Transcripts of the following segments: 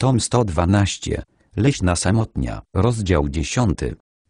Tom 112, Leśna Samotnia, rozdział 10.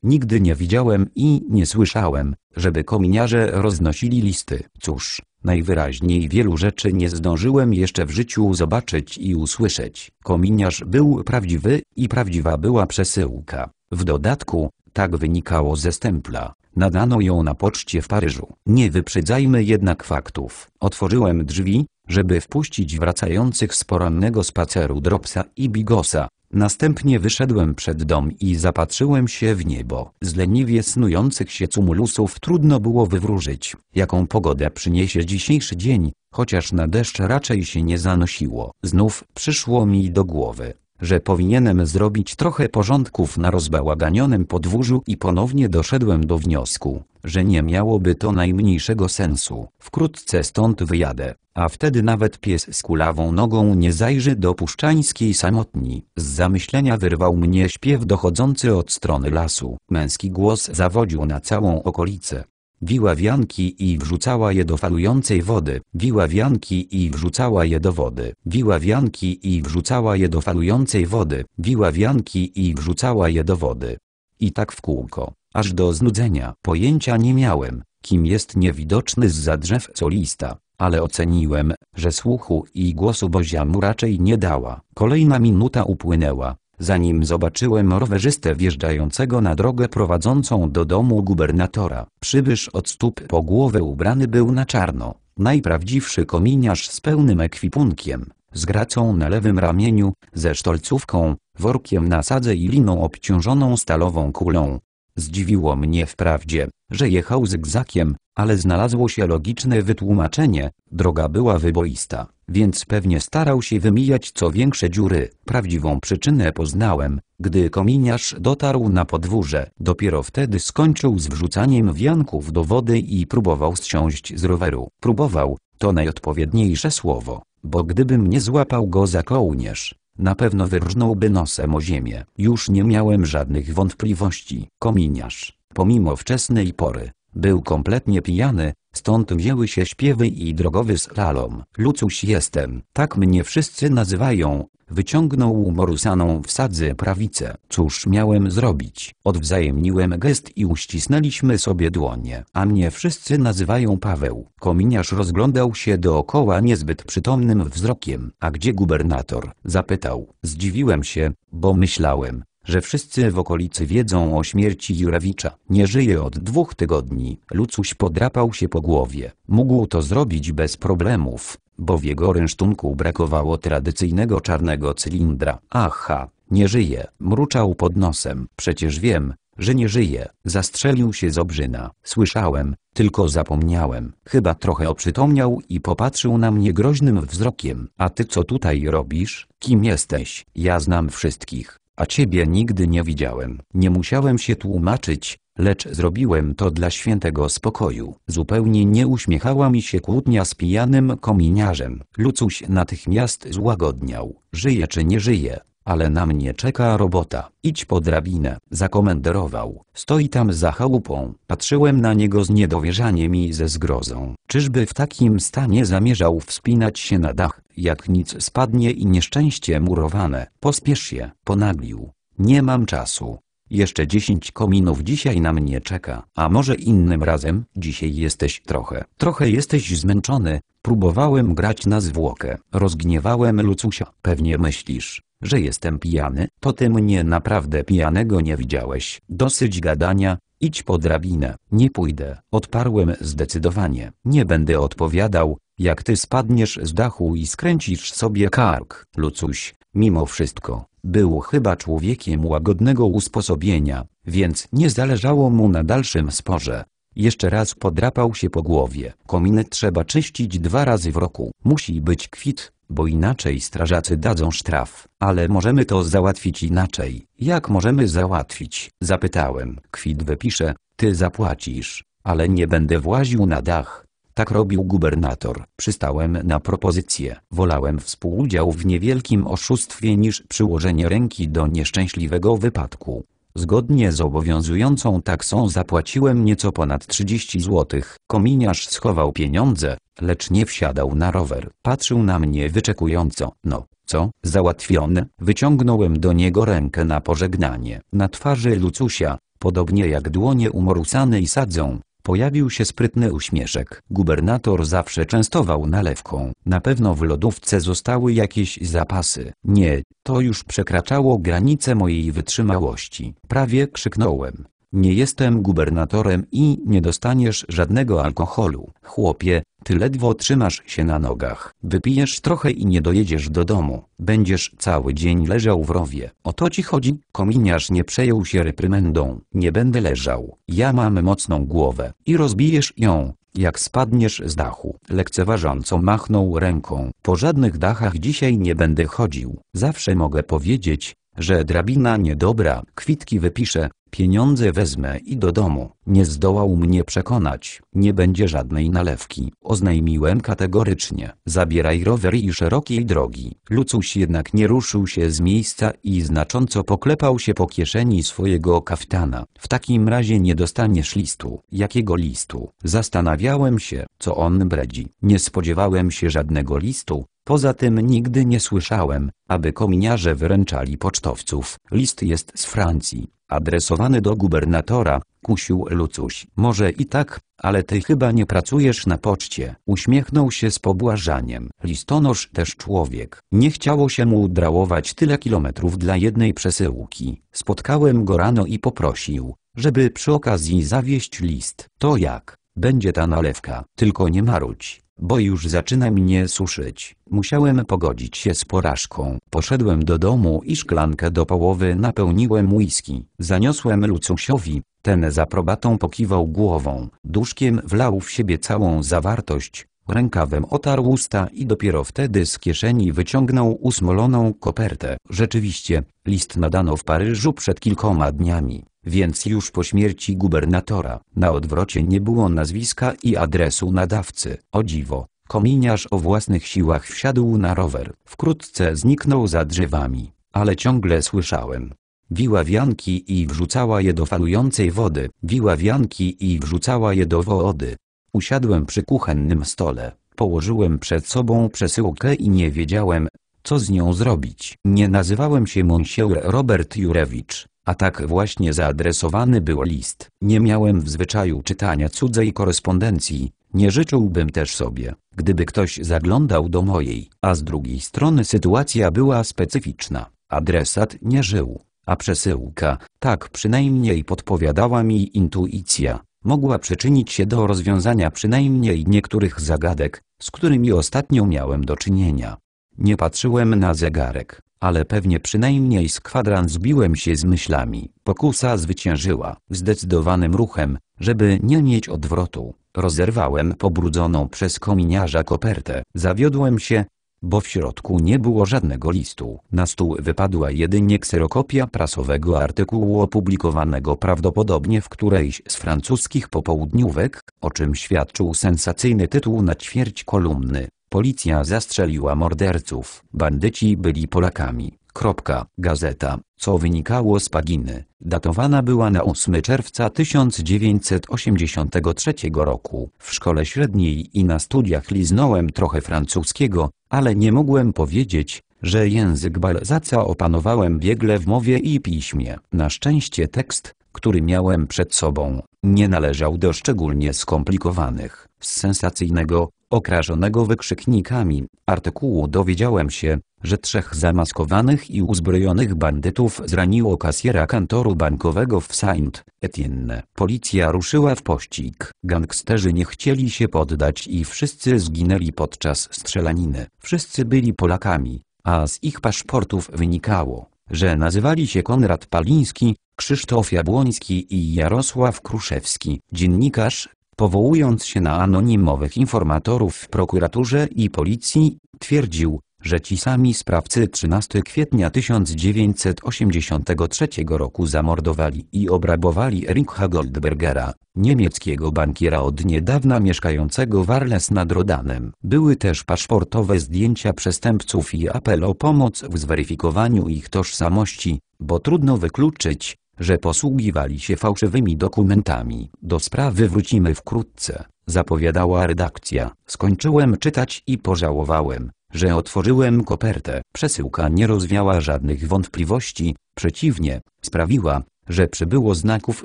Nigdy nie widziałem i nie słyszałem, żeby kominiarze roznosili listy. Cóż, najwyraźniej wielu rzeczy nie zdążyłem jeszcze w życiu zobaczyć i usłyszeć. Kominiarz był prawdziwy i prawdziwa była przesyłka. W dodatku, tak wynikało ze stempla. Nadano ją na poczcie w Paryżu. Nie wyprzedzajmy jednak faktów. Otworzyłem drzwi, żeby wpuścić wracających z porannego spaceru Dropsa i Bigosa. Następnie wyszedłem przed dom i zapatrzyłem się w niebo. Z leniwie snujących się cumulusów trudno było wywróżyć, jaką pogodę przyniesie dzisiejszy dzień, chociaż na deszcz raczej się nie zanosiło. Znów przyszło mi do głowy, że powinienem zrobić trochę porządków na rozbałaganionym podwórzu i ponownie doszedłem do wniosku, że nie miałoby to najmniejszego sensu. Wkrótce stąd wyjadę, a wtedy nawet pies z kulawą nogą nie zajrzy do puszczańskiej samotni. Z zamyślenia wyrwał mnie śpiew dochodzący od strony lasu. Męski głos zawodził na całą okolicę. Wiła wianki i wrzucała je do falującej wody. Wiła wianki i wrzucała je do wody. Wiła wianki i wrzucała je do falującej wody. Wiła wianki i wrzucała je do wody. I tak w kółko, aż do znudzenia. Pojęcia nie miałem, kim jest niewidoczny z za drzew solista, ale oceniłem, że słuchu i głosu Bozia mu raczej nie dała. Kolejna minuta upłynęła, zanim zobaczyłem rowerzystę wjeżdżającego na drogę prowadzącą do domu gubernatora. Przybysz od stóp po głowę ubrany był na czarno, najprawdziwszy kominiarz z pełnym ekwipunkiem, z gracą na lewym ramieniu, ze sztolcówką, workiem na sadze i liną obciążoną stalową kulą. Zdziwiło mnie wprawdzie, że jechał zygzakiem, ale znalazło się logiczne wytłumaczenie, droga była wyboista, więc pewnie starał się wymijać co większe dziury. Prawdziwą przyczynę poznałem, gdy kominiarz dotarł na podwórze. Dopiero wtedy skończył z wrzucaniem wianków do wody i próbował zsiąść z roweru. Próbował, to najodpowiedniejsze słowo, bo gdybym nie złapał go za kołnierz, na pewno wyrżnąłby nosem o ziemię. Już nie miałem żadnych wątpliwości. Kominiarz Pomimo wczesnej pory, był kompletnie pijany, stąd wzięły się śpiewy i drogowy slalom. Lucuś jestem, tak mnie wszyscy nazywają, wyciągnął Morusaną w sadze prawicę. Cóż miałem zrobić? Odwzajemniłem gest i uścisnęliśmy sobie dłonie. A mnie wszyscy nazywają Paweł. Kominiarz rozglądał się dookoła niezbyt przytomnym wzrokiem. A gdzie gubernator? Zapytał. Zdziwiłem się, bo myślałem, że wszyscy w okolicy wiedzą o śmierci Jurawicza. Nie żyje od dwóch tygodni. Lucuś podrapał się po głowie. Mógł to zrobić bez problemów, bo w jego rynsztunku brakowało tradycyjnego czarnego cylindra. Aha, nie żyje. Mruczał pod nosem. Przecież wiem, że nie żyje. Zastrzelił się z obrzyna. Słyszałem, tylko zapomniałem. Chyba trochę oprzytomniał i popatrzył na mnie groźnym wzrokiem. A ty co tutaj robisz? Kim jesteś? Ja znam wszystkich. A Ciebie nigdy nie widziałem. Nie musiałem się tłumaczyć, lecz zrobiłem to dla świętego spokoju. Zupełnie nie uśmiechała mi się kłótnia z pijanym kominiarzem. Lucuś natychmiast złagodniał. Żyje czy nie żyje, ale na mnie czeka robota. Idź po drabinę. Zakomenderował. Stoi tam za chałupą. Patrzyłem na niego z niedowierzaniem i ze zgrozą. Czyżby w takim stanie zamierzał wspinać się na dach? Jak nic spadnie i nieszczęście murowane, pospiesz się, ponaglił. Nie mam czasu. Jeszcze dziesięć kominów dzisiaj na mnie czeka, a może innym razem, dzisiaj jesteś trochę, trochę jesteś zmęczony, próbowałem grać na zwłokę, rozgniewałem Lucusia. Pewnie myślisz, że jestem pijany, to ty mnie naprawdę pijanego nie widziałeś. Dosyć gadania, idź po drabinę. Nie pójdę, odparłem zdecydowanie. Nie będę odpowiadał, jak ty spadniesz z dachu i skręcisz sobie kark, Lucuś, mimo wszystko, był chyba człowiekiem łagodnego usposobienia, więc nie zależało mu na dalszym sporze. Jeszcze raz podrapał się po głowie. Kominy trzeba czyścić dwa razy w roku. Musi być kwit, bo inaczej strażacy dadzą sztraf. Ale możemy to załatwić inaczej. Jak możemy załatwić? Zapytałem. Kwit wepisze. ty zapłacisz, ale nie będę właził na dach tak robił gubernator. Przystałem na propozycję. Wolałem współudział w niewielkim oszustwie niż przyłożenie ręki do nieszczęśliwego wypadku. Zgodnie z obowiązującą taksą zapłaciłem nieco ponad 30 zł. Kominiarz schował pieniądze, lecz nie wsiadał na rower. Patrzył na mnie wyczekująco. No, co? Załatwione? Wyciągnąłem do niego rękę na pożegnanie. Na twarzy Lucusia, podobnie jak dłonie umorusane i sadzą, Pojawił się sprytny uśmieszek. Gubernator zawsze częstował nalewką. Na pewno w lodówce zostały jakieś zapasy. Nie, to już przekraczało granice mojej wytrzymałości. Prawie krzyknąłem. Nie jestem gubernatorem i nie dostaniesz żadnego alkoholu. Chłopie, ty ledwo trzymasz się na nogach. Wypijesz trochę i nie dojedziesz do domu. Będziesz cały dzień leżał w rowie. O to ci chodzi? Kominiarz nie przejął się reprymendą. Nie będę leżał. Ja mam mocną głowę. I rozbijesz ją, jak spadniesz z dachu. Lekceważąco machnął ręką. Po żadnych dachach dzisiaj nie będę chodził. Zawsze mogę powiedzieć, że drabina niedobra. Kwitki wypiszę, Pieniądze wezmę i do domu. Nie zdołał mnie przekonać. Nie będzie żadnej nalewki. Oznajmiłem kategorycznie. Zabieraj rower i szerokiej drogi. Lucuś jednak nie ruszył się z miejsca i znacząco poklepał się po kieszeni swojego kaftana. W takim razie nie dostaniesz listu. Jakiego listu? Zastanawiałem się, co on bredzi. Nie spodziewałem się żadnego listu, Poza tym nigdy nie słyszałem, aby kominiarze wyręczali pocztowców. List jest z Francji, adresowany do gubernatora, kusił Lucuś. Może i tak, ale ty chyba nie pracujesz na poczcie. Uśmiechnął się z pobłażaniem. Listonosz też człowiek. Nie chciało się mu drałować tyle kilometrów dla jednej przesyłki. Spotkałem go rano i poprosił, żeby przy okazji zawieść list. To jak? Będzie ta nalewka. Tylko nie marudź bo już zaczyna mnie suszyć. Musiałem pogodzić się z porażką. Poszedłem do domu i szklankę do połowy napełniłem whisky. Zaniosłem Lucusiowi, ten z aprobatą pokiwał głową. Duszkiem wlał w siebie całą zawartość, Rękawem otarł usta i dopiero wtedy z kieszeni wyciągnął usmoloną kopertę. Rzeczywiście, list nadano w Paryżu przed kilkoma dniami, więc już po śmierci gubernatora. Na odwrocie nie było nazwiska i adresu nadawcy. O dziwo, kominiarz o własnych siłach wsiadł na rower. Wkrótce zniknął za drzewami, ale ciągle słyszałem. Wiła wianki i wrzucała je do falującej wody. Wiła wianki i wrzucała je do wody. Usiadłem przy kuchennym stole, położyłem przed sobą przesyłkę i nie wiedziałem, co z nią zrobić. Nie nazywałem się Monsieur Robert Jurewicz, a tak właśnie zaadresowany był list. Nie miałem w zwyczaju czytania cudzej korespondencji, nie życzyłbym też sobie, gdyby ktoś zaglądał do mojej. A z drugiej strony sytuacja była specyficzna. Adresat nie żył, a przesyłka, tak przynajmniej podpowiadała mi intuicja, mogła przyczynić się do rozwiązania przynajmniej niektórych zagadek, z którymi ostatnio miałem do czynienia. Nie patrzyłem na zegarek, ale pewnie przynajmniej z kwadrans zbiłem się z myślami. Pokusa zwyciężyła. Zdecydowanym ruchem, żeby nie mieć odwrotu, rozerwałem pobrudzoną przez kominiarza kopertę. Zawiodłem się, bo w środku nie było żadnego listu. Na stół wypadła jedynie kserokopia prasowego artykułu opublikowanego prawdopodobnie w którejś z francuskich popołudniówek, o czym świadczył sensacyjny tytuł na ćwierć kolumny. Policja zastrzeliła morderców. Bandyci byli Polakami. Kropka. Gazeta, co wynikało z paginy, datowana była na 8 czerwca 1983 roku. W szkole średniej i na studiach liznąłem trochę francuskiego, ale nie mogłem powiedzieć, że język Balzaca opanowałem biegle w mowie i piśmie. Na szczęście tekst, który miałem przed sobą, nie należał do szczególnie skomplikowanych. Z sensacyjnego, okrażonego wykrzyknikami, artykułu dowiedziałem się, że trzech zamaskowanych i uzbrojonych bandytów zraniło kasjera kantoru bankowego w Saint Etienne. Policja ruszyła w pościg. Gangsterzy nie chcieli się poddać i wszyscy zginęli podczas strzelaniny. Wszyscy byli Polakami, a z ich paszportów wynikało, że nazywali się Konrad Paliński, Krzysztof Jabłoński i Jarosław Kruszewski. Dziennikarz, powołując się na anonimowych informatorów w prokuraturze i policji, twierdził, że ci sami sprawcy 13 kwietnia 1983 roku zamordowali i obrabowali Ericha Goldbergera, niemieckiego bankiera od niedawna mieszkającego w Arles nad Rodanem. Były też paszportowe zdjęcia przestępców i apel o pomoc w zweryfikowaniu ich tożsamości, bo trudno wykluczyć, że posługiwali się fałszywymi dokumentami. Do sprawy wrócimy wkrótce, zapowiadała redakcja. Skończyłem czytać i pożałowałem, że otworzyłem kopertę. Przesyłka nie rozwiała żadnych wątpliwości, przeciwnie, sprawiła, że przybyło znaków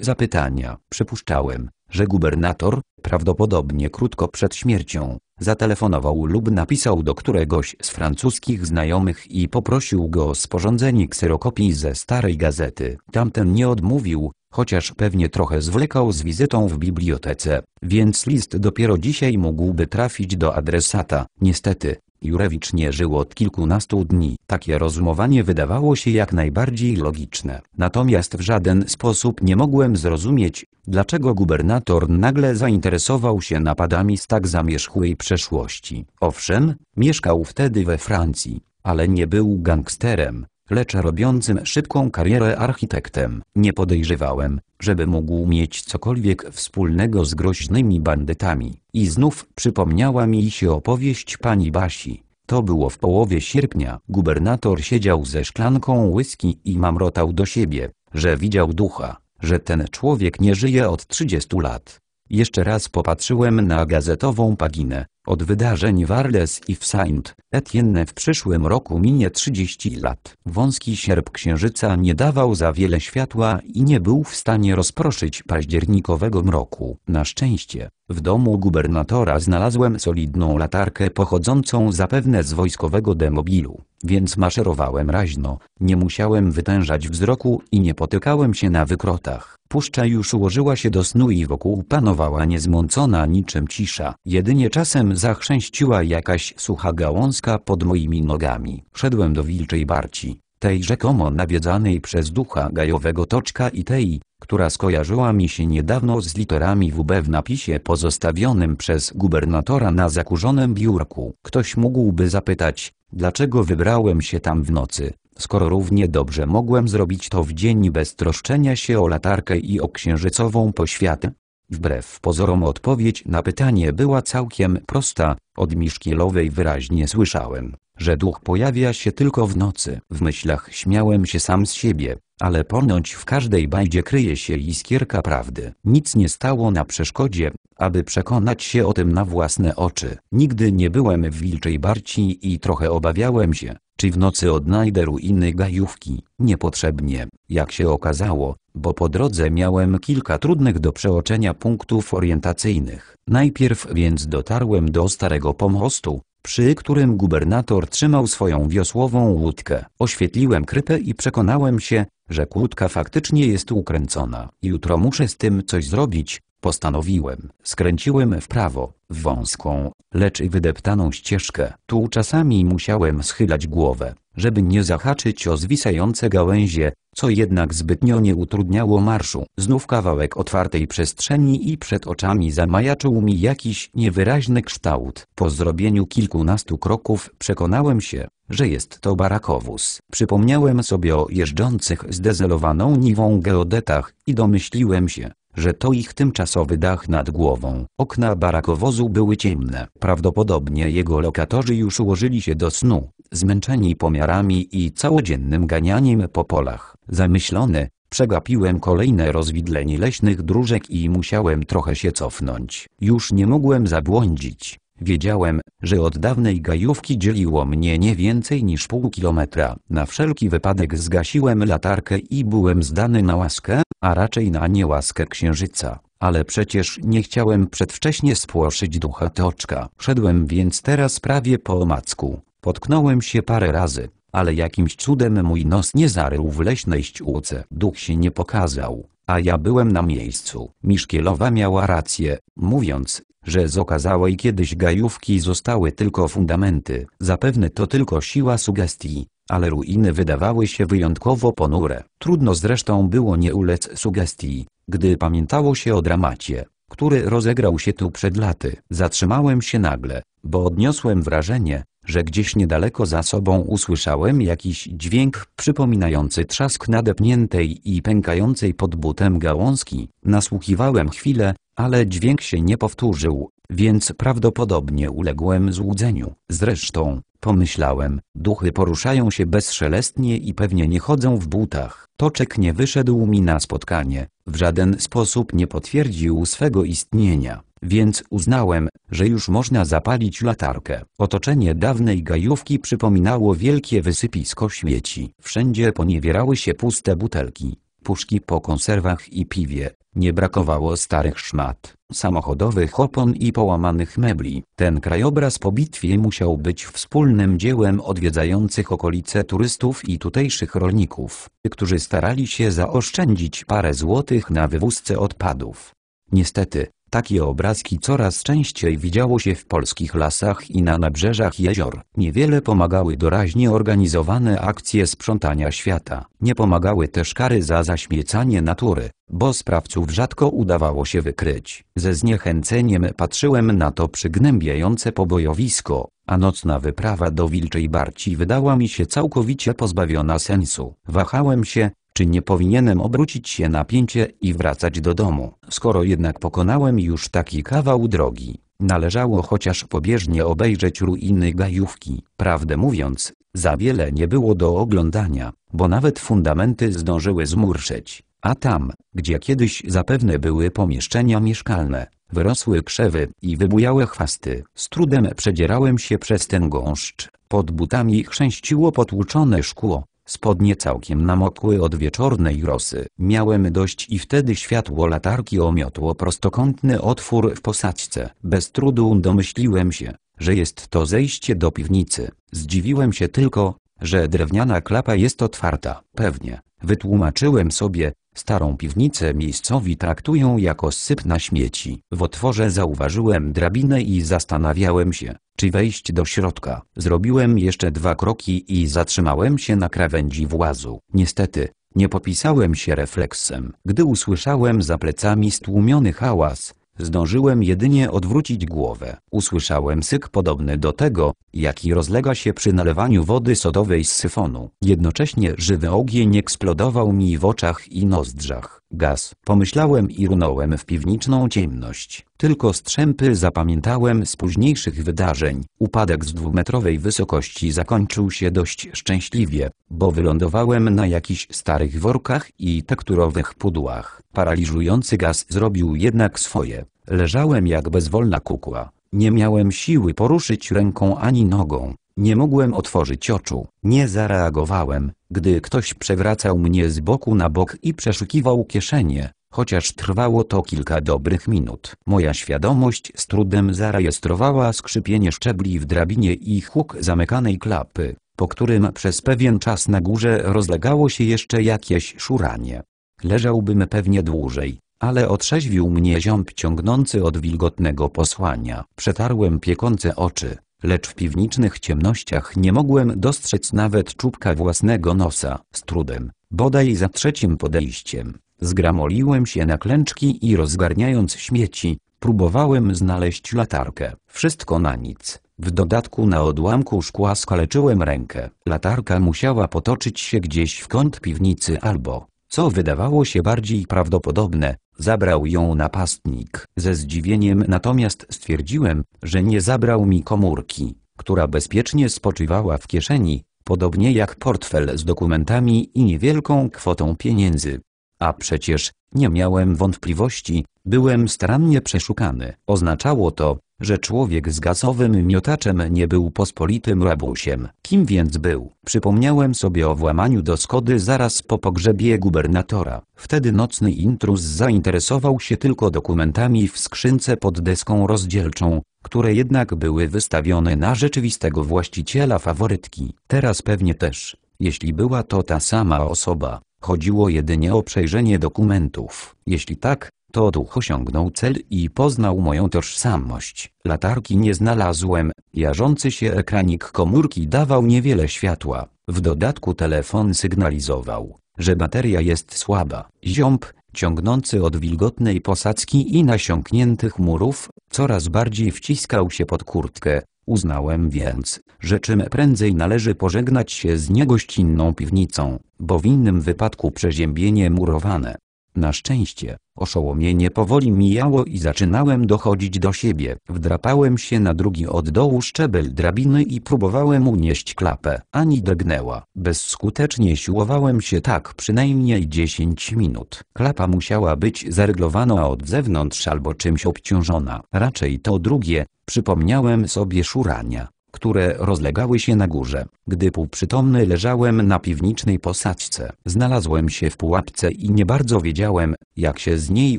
zapytania. Przypuszczałem, że gubernator, prawdopodobnie krótko przed śmiercią, zatelefonował lub napisał do któregoś z francuskich znajomych i poprosił go o sporządzenie kserokopii ze starej gazety. Tamten nie odmówił, chociaż pewnie trochę zwlekał z wizytą w bibliotece, więc list dopiero dzisiaj mógłby trafić do adresata. Niestety, Jurewicz nie żył od kilkunastu dni. Takie rozumowanie wydawało się jak najbardziej logiczne. Natomiast w żaden sposób nie mogłem zrozumieć, dlaczego gubernator nagle zainteresował się napadami z tak zamierzchłej przeszłości. Owszem, mieszkał wtedy we Francji, ale nie był gangsterem, lecz robiącym szybką karierę architektem, nie podejrzewałem, żeby mógł mieć cokolwiek wspólnego z groźnymi bandytami. I znów przypomniała mi się opowieść pani Basi. To było w połowie sierpnia. Gubernator siedział ze szklanką whisky i mamrotał do siebie, że widział ducha, że ten człowiek nie żyje od 30 lat. Jeszcze raz popatrzyłem na gazetową paginę, od wydarzeń w Arles i w Saint-Étienne w przyszłym roku minie 30 lat. Wąski sierp księżyca nie dawał za wiele światła i nie był w stanie rozproszyć październikowego mroku. Na szczęście, w domu gubernatora znalazłem solidną latarkę pochodzącą zapewne z wojskowego demobilu, więc maszerowałem raźno, nie musiałem wytężać wzroku i nie potykałem się na wykrotach. Puszcza już ułożyła się do snu i wokół panowała niezmącona niczym cisza. Jedynie czasem zachrzęściła jakaś sucha gałązka pod moimi nogami. Szedłem do wilczej barci, tej rzekomo nawiedzanej przez ducha gajowego toczka i tej, która skojarzyła mi się niedawno z literami WB w napisie pozostawionym przez gubernatora na zakurzonym biurku. Ktoś mógłby zapytać, dlaczego wybrałem się tam w nocy, skoro równie dobrze mogłem zrobić to w dzień bez troszczenia się o latarkę i o księżycową poświatę? Wbrew pozorom odpowiedź na pytanie była całkiem prosta, od Miszkielowej wyraźnie słyszałem, że duch pojawia się tylko w nocy. W myślach śmiałem się sam z siebie, ale ponoć w każdej bajdzie kryje się iskierka prawdy. Nic nie stało na przeszkodzie, aby przekonać się o tym na własne oczy. Nigdy nie byłem w Wilczej Barci i trochę obawiałem się, czy w nocy odnajdę ruiny gajówki. Niepotrzebnie, jak się okazało, bo po drodze miałem kilka trudnych do przeoczenia punktów orientacyjnych. Najpierw więc dotarłem do Starego Pomostu, przy którym gubernator trzymał swoją wiosłową łódkę. Oświetliłem krypę i przekonałem się, że kłódka faktycznie jest ukręcona. Jutro muszę z tym coś zrobić, Postanowiłem. Skręciłem w prawo, w wąską, lecz wydeptaną ścieżkę. Tu czasami musiałem schylać głowę, żeby nie zahaczyć o zwisające gałęzie, co jednak zbytnio nie utrudniało marszu. Znów kawałek otwartej przestrzeni i przed oczami zamajaczył mi jakiś niewyraźny kształt. Po zrobieniu kilkunastu kroków przekonałem się, że jest to barakowóz. Przypomniałem sobie o jeżdżących zdezelowaną niwą geodetach i domyśliłem się, że to ich tymczasowy dach nad głową. Okna barakowozu były ciemne. Prawdopodobnie jego lokatorzy już ułożyli się do snu, zmęczeni pomiarami i całodziennym ganianiem po polach. Zamyślony, przegapiłem kolejne rozwidlenie leśnych dróżek i musiałem trochę się cofnąć. Już nie mogłem zabłądzić. Wiedziałem, że od dawnej gajówki dzieliło mnie nie więcej niż pół kilometra. Na wszelki wypadek zgasiłem latarkę i byłem zdany na łaskę, a raczej na niełaskę księżyca. Ale przecież nie chciałem przedwcześnie spłoszyć ducha toczka. Szedłem więc teraz prawie po omacku. Potknąłem się parę razy, ale jakimś cudem mój nos nie zarył w leśnej ściółce. Duch się nie pokazał a ja byłem na miejscu. Miszkielowa miała rację, mówiąc, że z okazałej kiedyś gajówki zostały tylko fundamenty, zapewne to tylko siła sugestii, ale ruiny wydawały się wyjątkowo ponure. Trudno zresztą było nie ulec sugestii, gdy pamiętało się o dramacie, który rozegrał się tu przed laty. Zatrzymałem się nagle, bo odniosłem wrażenie, że gdzieś niedaleko za sobą usłyszałem jakiś dźwięk przypominający trzask nadepniętej i pękającej pod butem gałązki. Nasłuchiwałem chwilę, ale dźwięk się nie powtórzył, więc prawdopodobnie uległem złudzeniu. Zresztą, pomyślałem, duchy poruszają się bezszelestnie i pewnie nie chodzą w butach. Toczek nie wyszedł mi na spotkanie, w żaden sposób nie potwierdził swego istnienia, więc uznałem, że już można zapalić latarkę. Otoczenie dawnej gajówki przypominało wielkie wysypisko śmieci. Wszędzie poniewierały się puste butelki puszki po konserwach i piwie, nie brakowało starych szmat, samochodowych opon i połamanych mebli. Ten krajobraz po bitwie musiał być wspólnym dziełem odwiedzających okolice turystów i tutejszych rolników, którzy starali się zaoszczędzić parę złotych na wywózce odpadów. Niestety, takie obrazki coraz częściej widziało się w polskich lasach i na nabrzeżach jezior. Niewiele pomagały doraźnie organizowane akcje sprzątania świata. Nie pomagały też kary za zaśmiecanie natury, bo sprawców rzadko udawało się wykryć. Ze zniechęceniem patrzyłem na to przygnębiające pobojowisko, a nocna wyprawa do Wilczej Barci wydała mi się całkowicie pozbawiona sensu. Wahałem się, czy nie powinienem obrócić się na pięcie i wracać do domu, skoro jednak pokonałem już taki kawał drogi? Należało chociaż pobieżnie obejrzeć ruiny gajówki. Prawdę mówiąc, za wiele nie było do oglądania, bo nawet fundamenty zdążyły zmurszeć. A tam, gdzie kiedyś zapewne były pomieszczenia mieszkalne, wyrosły krzewy i wybujałe chwasty. Z trudem przedzierałem się przez ten gąszcz, pod butami chrzęściło potłuczone szkło, Spodnie całkiem namokły od wieczornej rosy. Miałem dość i wtedy światło latarki omiotło prostokątny otwór w posadzce. Bez trudu domyśliłem się, że jest to zejście do piwnicy. Zdziwiłem się tylko, że drewniana klapa jest otwarta. Pewnie, wytłumaczyłem sobie, Starą piwnicę miejscowi traktują jako syp na śmieci. W otworze zauważyłem drabinę i zastanawiałem się, czy wejść do środka. Zrobiłem jeszcze dwa kroki i zatrzymałem się na krawędzi włazu. Niestety, nie popisałem się refleksem. Gdy usłyszałem za plecami stłumiony hałas, Zdążyłem jedynie odwrócić głowę. Usłyszałem syk podobny do tego, jaki rozlega się przy nalewaniu wody sodowej z syfonu. Jednocześnie żywy ogień eksplodował mi w oczach i nozdrzach gaz, pomyślałem i runąłem w piwniczną ciemność. Tylko strzępy zapamiętałem z późniejszych wydarzeń. Upadek z dwumetrowej wysokości zakończył się dość szczęśliwie, bo wylądowałem na jakichś starych workach i tekturowych pudłach. Paraliżujący gaz zrobił jednak swoje. Leżałem jak bezwolna kukła. Nie miałem siły poruszyć ręką ani nogą. Nie mogłem otworzyć oczu, nie zareagowałem, gdy ktoś przewracał mnie z boku na bok i przeszukiwał kieszenie, chociaż trwało to kilka dobrych minut. Moja świadomość z trudem zarejestrowała skrzypienie szczebli w drabinie i huk zamykanej klapy, po którym przez pewien czas na górze rozlegało się jeszcze jakieś szuranie. Leżałbym pewnie dłużej, ale otrzeźwił mnie ziąb ciągnący od wilgotnego posłania. Przetarłem piekące oczy, lecz w piwniczych ciemnościach nie mogłem dostrzec nawet czubka własnego nosa. Z trudem, bodaj za trzecim podejściem, zgramoliłem się na klęczki i rozgarniając śmieci, próbowałem znaleźć latarkę. Wszystko na nic. W dodatku na odłamku szkła skaleczyłem rękę. Latarka musiała potoczyć się gdzieś w kąt piwnicy albo, co wydawało się bardziej prawdopodobne, zabrał ją napastnik. Ze zdziwieniem natomiast stwierdziłem, że nie zabrał mi komórki, która bezpiecznie spoczywała w kieszeni, podobnie jak portfel z dokumentami i niewielką kwotą pieniędzy. A przecież, nie miałem wątpliwości, byłem starannie przeszukany. Oznaczało to, że człowiek z gazowym miotaczem nie był pospolitym rabusiem. Kim więc był? Przypomniałem sobie o włamaniu do Skody zaraz po pogrzebie gubernatora. Wtedy nocny intruz zainteresował się tylko dokumentami w skrzynce pod deską rozdzielczą, które jednak były wystawione na rzeczywistego właściciela faworytki. Teraz pewnie też, jeśli była to ta sama osoba. Chodziło jedynie o przejrzenie dokumentów. Jeśli tak, to duch osiągnął cel i poznał moją tożsamość. Latarki nie znalazłem, jarzący się ekranik komórki dawał niewiele światła, w dodatku telefon sygnalizował, że bateria jest słaba. Ziąb, ciągnący od wilgotnej posadzki i nasiąkniętych murów, coraz bardziej wciskał się pod kurtkę. Uznałem więc, że czym prędzej należy pożegnać się z niegościnną piwnicą, bo w innym wypadku przeziębienie murowane na szczęście, oszołomienie powoli mijało i zaczynałem dochodzić do siebie. Wdrapałem się na drugi od dołu szczebel drabiny i próbowałem unieść klapę. Ani drgnęła. Bezskutecznie siłowałem się tak przynajmniej 10 minut. Klapa musiała być zaryglowana od zewnątrz albo czymś obciążona. Raczej to drugie, przypomniałem sobie szurania które rozlegały się na górze. Gdy półprzytomny leżałem na piwnicznej posadzce, znalazłem się w pułapce i nie bardzo wiedziałem, jak się z niej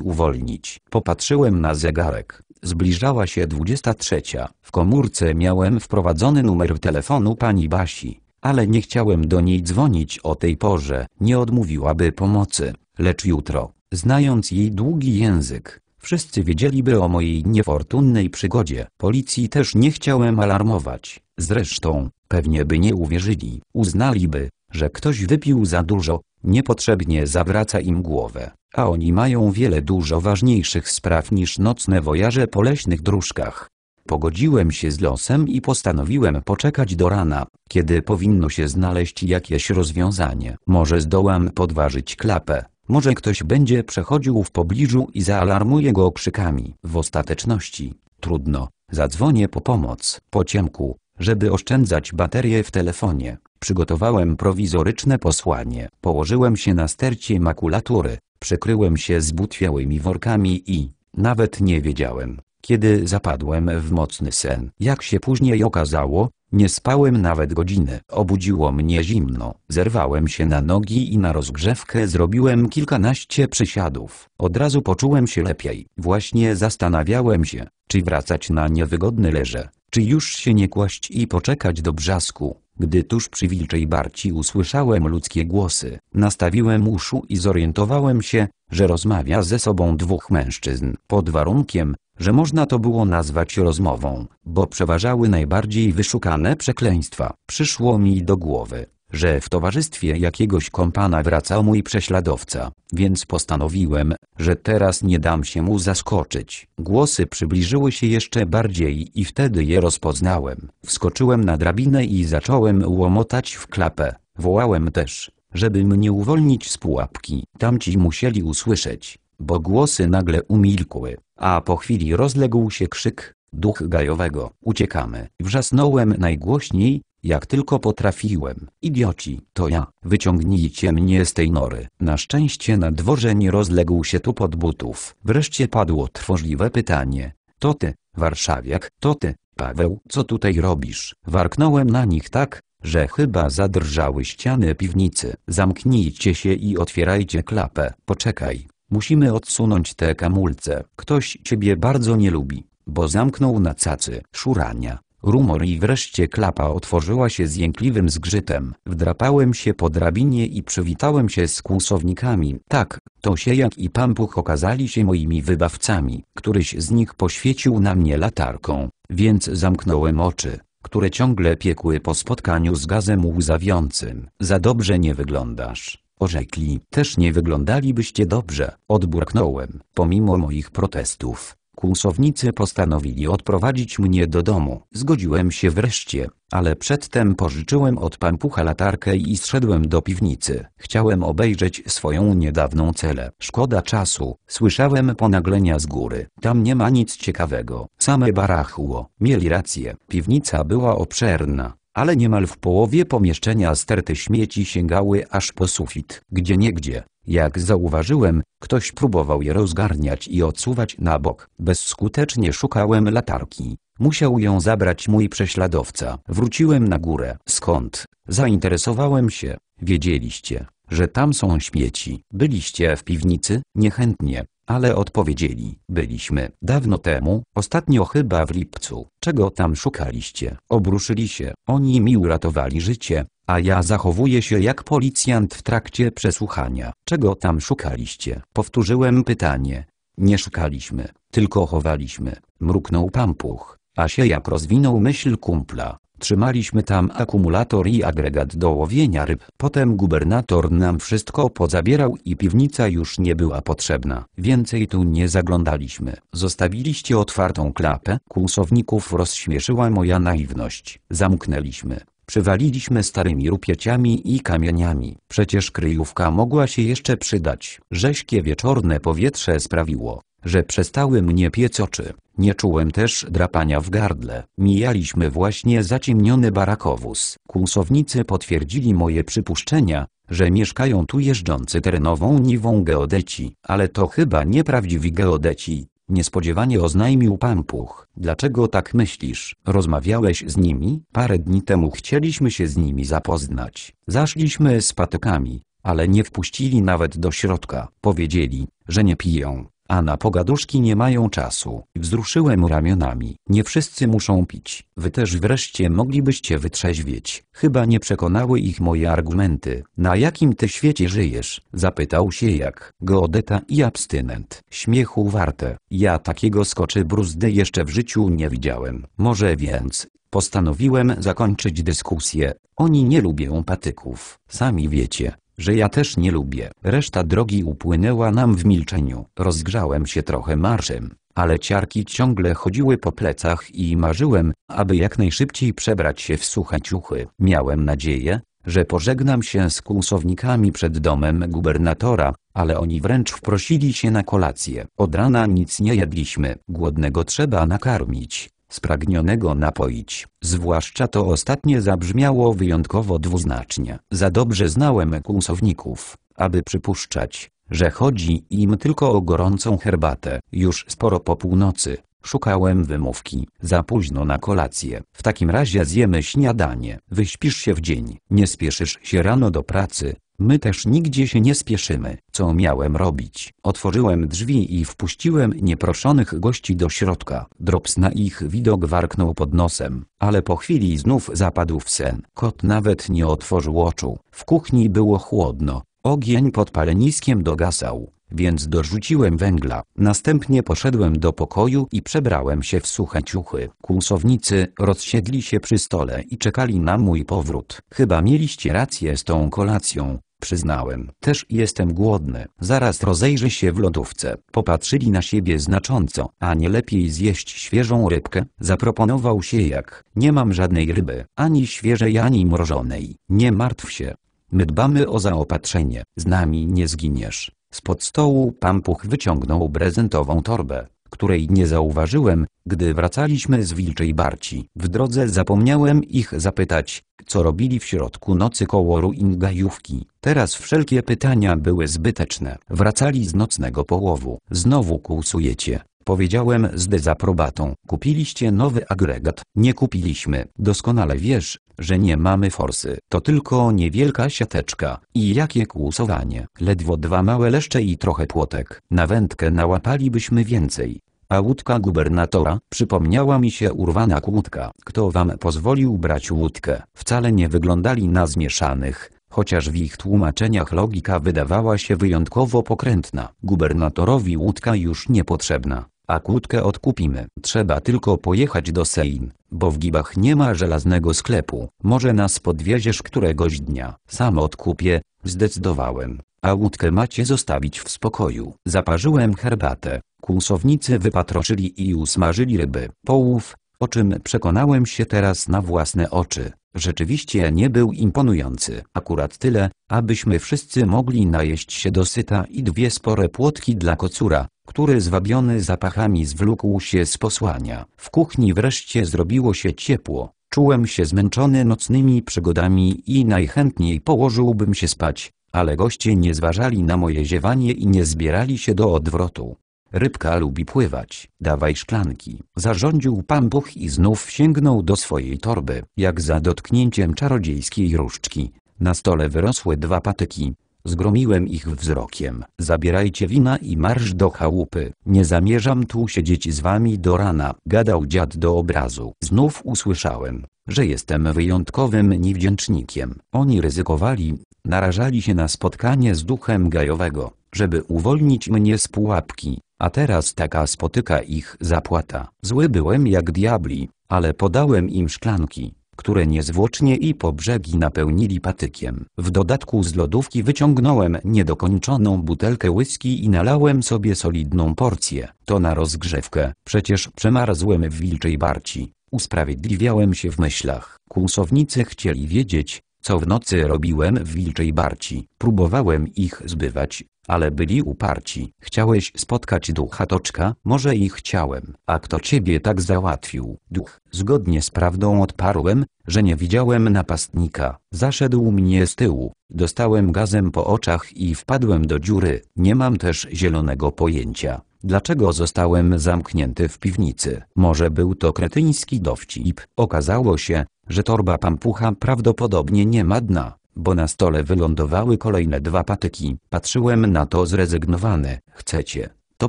uwolnić. Popatrzyłem na zegarek. Zbliżała się 23. W komórce miałem wprowadzony numer telefonu pani Basi, ale nie chciałem do niej dzwonić o tej porze, nie odmówiłaby pomocy, lecz jutro, znając jej długi język, Wszyscy wiedzieliby o mojej niefortunnej przygodzie. Policji też nie chciałem alarmować. Zresztą, pewnie by nie uwierzyli. Uznaliby, że ktoś wypił za dużo, niepotrzebnie zawraca im głowę, a oni mają wiele dużo ważniejszych spraw niż nocne wojaże po leśnych dróżkach. Pogodziłem się z losem i postanowiłem poczekać do rana, kiedy powinno się znaleźć jakieś rozwiązanie. Może zdołam podważyć klapę. Może ktoś będzie przechodził w pobliżu i zaalarmuje go okrzykami. W ostateczności, trudno, zadzwonię po pomoc. Po ciemku, żeby oszczędzać baterię w telefonie, przygotowałem prowizoryczne posłanie. Położyłem się na stercie makulatury, przykryłem się zbutwiałymi workami i, nawet nie wiedziałem, kiedy zapadłem w mocny sen. Jak się później okazało, nie spałem nawet godziny. Obudziło mnie zimno. Zerwałem się na nogi i na rozgrzewkę zrobiłem kilkanaście przysiadów. Od razu poczułem się lepiej. Właśnie zastanawiałem się, czy wracać na niewygodny leże. Czy już się nie kłaść i poczekać do brzasku? Gdy tuż przy wilczej barci usłyszałem ludzkie głosy, nastawiłem uszu i zorientowałem się, że rozmawia ze sobą dwóch mężczyzn, pod warunkiem, że można to było nazwać rozmową, bo przeważały najbardziej wyszukane przekleństwa. Przyszło mi do głowy, że w towarzystwie jakiegoś kompana wracał mój prześladowca, więc postanowiłem, że teraz nie dam się mu zaskoczyć. Głosy przybliżyły się jeszcze bardziej i wtedy je rozpoznałem. Wskoczyłem na drabinę i zacząłem łomotać w klapę. Wołałem też, żeby mnie uwolnić z pułapki. Tamci musieli usłyszeć, bo głosy nagle umilkły, a po chwili rozległ się krzyk, duch gajowego. Uciekamy. Wrzasnąłem najgłośniej, jak tylko potrafiłem. Idioci, to ja. Wyciągnijcie mnie z tej nory. Na szczęście na dworze nie rozległ się tu pod butów. Wreszcie padło trwożliwe pytanie. To ty, warszawiak, to ty, Paweł, co tutaj robisz? Warknąłem na nich tak, że chyba zadrżały ściany piwnicy. Zamknijcie się i otwierajcie klapę. Poczekaj, musimy odsunąć te kamulce. Ktoś ciebie bardzo nie lubi, bo zamknął na cacy. Szurania, rumor i wreszcie klapa otworzyła się z jękliwym zgrzytem. Wdrapałem się po drabinie i przywitałem się z kłusownikami. Tak, to i Pampuch okazali się moimi wybawcami. Któryś z nich poświecił na mnie latarką, więc zamknąłem oczy które ciągle piekły po spotkaniu z gazem łzawiącym. Za dobrze nie wyglądasz. Orzekli, też nie wyglądalibyście dobrze, odburknąłem, pomimo moich protestów. Kłusownicy postanowili odprowadzić mnie do domu. Zgodziłem się wreszcie, ale przedtem pożyczyłem od pampucha latarkę i zszedłem do piwnicy. Chciałem obejrzeć swoją niedawną celę. Szkoda czasu, słyszałem ponaglenia z góry. Tam nie ma nic ciekawego. Same barachło. Mieli rację. Piwnica była obszerna, ale niemal w połowie pomieszczenia sterty śmieci sięgały aż po sufit. Gdzie niegdzie, jak zauważyłem, ktoś próbował je rozgarniać i odsuwać na bok. Bezskutecznie szukałem latarki. Musiał ją zabrać mój prześladowca. Wróciłem na górę. Skąd? Zainteresowałem się. Wiedzieliście, że tam są śmieci. Byliście w piwnicy? Niechętnie ale odpowiedzieli, byliśmy, dawno temu, ostatnio chyba w lipcu, czego tam szukaliście. Obruszyli się, oni mi uratowali życie, a ja zachowuję się jak policjant w trakcie przesłuchania. Czego tam szukaliście? Powtórzyłem pytanie. Nie szukaliśmy, tylko chowaliśmy, mruknął pampuch, a się jak rozwinął myśl kumpla. Trzymaliśmy tam akumulator i agregat do łowienia ryb. Potem gubernator nam wszystko pozabierał i piwnica już nie była potrzebna. Więcej tu nie zaglądaliśmy. Zostawiliście otwartą klapę. Kłusowników rozśmieszyła moja naiwność. Zamknęliśmy. Przywaliliśmy starymi rupieciami i kamieniami. Przecież kryjówka mogła się jeszcze przydać. Rześkie wieczorne powietrze sprawiło, że przestały mnie piec oczy. Nie czułem też drapania w gardle. Mijaliśmy właśnie zaciemniony barakowóz. Kłusownicy potwierdzili moje przypuszczenia, że mieszkają tu jeżdżący terenową niwą geodeci. Ale to chyba nieprawdziwi geodeci. Niespodziewanie oznajmił pan Puch. Dlaczego tak myślisz? Rozmawiałeś z nimi? Parę dni temu chcieliśmy się z nimi zapoznać. Zaszliśmy z patykami, ale nie wpuścili nawet do środka. Powiedzieli, że nie piją a na pogaduszki nie mają czasu. Wzruszyłem ramionami. Nie wszyscy muszą pić. Wy też wreszcie moglibyście wytrzeźwieć. Chyba nie przekonały ich moje argumenty. Na jakim ty świecie żyjesz? Zapytał się jak. Geodeta i abstynent. Śmiechu warte. Ja takiego skoczy bruzdy jeszcze w życiu nie widziałem. Może więc Postanowiłem zakończyć dyskusję. Oni nie lubią patyków, sami wiecie że ja też nie lubię. Reszta drogi upłynęła nam w milczeniu. Rozgrzałem się trochę marszem, ale ciarki ciągle chodziły po plecach i marzyłem, aby jak najszybciej przebrać się w suche ciuchy. Miałem nadzieję, że pożegnam się z kłusownikami przed domem gubernatora, ale oni wręcz wprosili się na kolację. Od rana nic nie jedliśmy. Głodnego trzeba nakarmić, spragnionego napoić. Zwłaszcza to ostatnie zabrzmiało wyjątkowo dwuznacznie. Za dobrze znałem kłusowników, aby przypuszczać, że chodzi im tylko o gorącą herbatę. Już sporo po północy, szukałem wymówki. Za późno na kolację. W takim razie zjemy śniadanie. Wyśpisz się w dzień. Nie spieszysz się rano do pracy, My też nigdzie się nie spieszymy. Co miałem robić? Otworzyłem drzwi i wpuściłem nieproszonych gości do środka. Drops na ich widok warknął pod nosem, ale po chwili znów zapadł w sen. Kot nawet nie otworzył oczu. W kuchni było chłodno. Ogień pod paleniskiem dogasał. Więc dorzuciłem węgla, następnie poszedłem do pokoju i przebrałem się w suche ciuchy. Kłusownicy rozsiedli się przy stole i czekali na mój powrót. Chyba mieliście rację z tą kolacją, przyznałem. Też jestem głodny. Zaraz rozejrzę się w lodówce. Popatrzyli na siebie znacząco. A nie lepiej zjeść świeżą rybkę? Zaproponował się jak. Nie mam żadnej ryby, ani świeżej ani mrożonej. Nie martw się, My dbamy o zaopatrzenie. Z nami nie zginiesz. Spod stołu pampuch wyciągnął prezentową torbę, której nie zauważyłem, gdy wracaliśmy z Wilczej Barci. W drodze zapomniałem ich zapytać, co robili w środku nocy koło ruin gajówki. Teraz wszelkie pytania były zbyteczne. Wracali z nocnego połowu. Znowu kłusujecie, Powiedziałem z dezaprobatą, kupiliście nowy agregat, nie kupiliśmy. Doskonale wiesz, że nie mamy forsy. To tylko niewielka siateczka. I jakie kłusowanie. Ledwo dwa małe leszcze i trochę płotek. Na wędkę nałapalibyśmy więcej. A łódka gubernatora, przypomniała mi się urwana kłódka. Kto wam pozwolił brać łódkę? Wcale nie wyglądali na zmieszanych, chociaż w ich tłumaczeniach logika wydawała się wyjątkowo pokrętna. Gubernatorowi łódka już niepotrzebna. A kłódkę odkupimy. Trzeba tylko pojechać do Sein, bo w Gibach nie ma żelaznego sklepu. Może nas podwieziesz któregoś dnia. Sam odkupię, zdecydowałem. A łódkę macie zostawić w spokoju. Zaparzyłem herbatę. Kłusownicy wypatroczyli i usmażyli ryby. Połów, o czym przekonałem się teraz na własne oczy, rzeczywiście nie był imponujący. Akurat tyle, abyśmy wszyscy mogli najeść się dosyta i dwie spore płotki dla kocura, który zwabiony zapachami zwlókł się z posłania. W kuchni wreszcie zrobiło się ciepło. Czułem się zmęczony nocnymi przygodami i najchętniej położyłbym się spać, ale goście nie zważali na moje ziewanie i nie zbierali się do odwrotu. Rybka lubi pływać, dawaj szklanki. Zarządził Pambuch i znów sięgnął do swojej torby, jak za dotknięciem czarodziejskiej różdżki. Na stole wyrosły dwa patyki. Zgromiłem ich wzrokiem. Zabierajcie wina i marsz do chałupy. Nie zamierzam tu siedzieć z wami do rana, gadał dziad do obrazu. Znów usłyszałem, że jestem wyjątkowym niewdzięcznikiem. Oni ryzykowali, narażali się na spotkanie z duchem gajowego, żeby uwolnić mnie z pułapki, a teraz taka spotyka ich zapłata. Zły byłem jak diabli, ale podałem im szklanki, które niezwłocznie i po brzegi napełnili patykiem. W dodatku z lodówki wyciągnąłem niedokończoną butelkę whisky i nalałem sobie solidną porcję. To na rozgrzewkę, przecież przemarzłem w wilczej barci. Usprawiedliwiałem się w myślach. Kłusownicy chcieli wiedzieć, co w nocy robiłem w wilczej barci? Próbowałem ich zbywać, ale byli uparci. Chciałeś spotkać ducha toczka? Może i chciałem. A kto ciebie tak załatwił? Duch. Zgodnie z prawdą odparłem, że nie widziałem napastnika. Zaszedł mnie z tyłu. Dostałem gazem po oczach i wpadłem do dziury. Nie mam też zielonego pojęcia. Dlaczego zostałem zamknięty w piwnicy? Może był to kretyński dowcip. Okazało się, że torba pampucha prawdopodobnie nie ma dna, bo na stole wylądowały kolejne dwa patyki. Patrzyłem na to zrezygnowany. Chcecie, to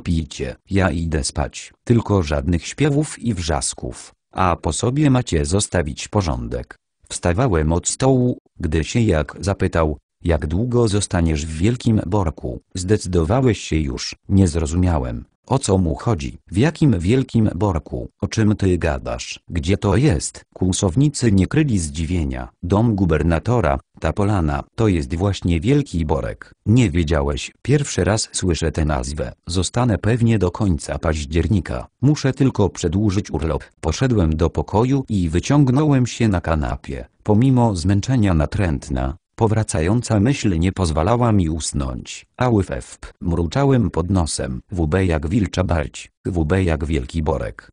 pijcie. Ja idę spać. Tylko żadnych śpiewów i wrzasków, a po sobie macie zostawić porządek. Wstawałem od stołu, gdy się jak zapytał, jak długo zostaniesz w Wielkim Borku? Zdecydowałeś się już? Nie zrozumiałem. O co mu chodzi? W jakim wielkim borku? O czym ty gadasz? Gdzie to jest? Kłusownicy nie kryli zdziwienia. Dom gubernatora, ta polana, to jest właśnie wielki borek. Nie wiedziałeś. Pierwszy raz słyszę tę nazwę. Zostanę pewnie do końca października. Muszę tylko przedłużyć urlop. Poszedłem do pokoju i wyciągnąłem się na kanapie. Pomimo zmęczenia natrętna, Powracająca myśl nie pozwalała mi usnąć. Ałyfep. Mruczałem pod nosem. Wubej jak wilcza barć. Wubej jak wielki borek.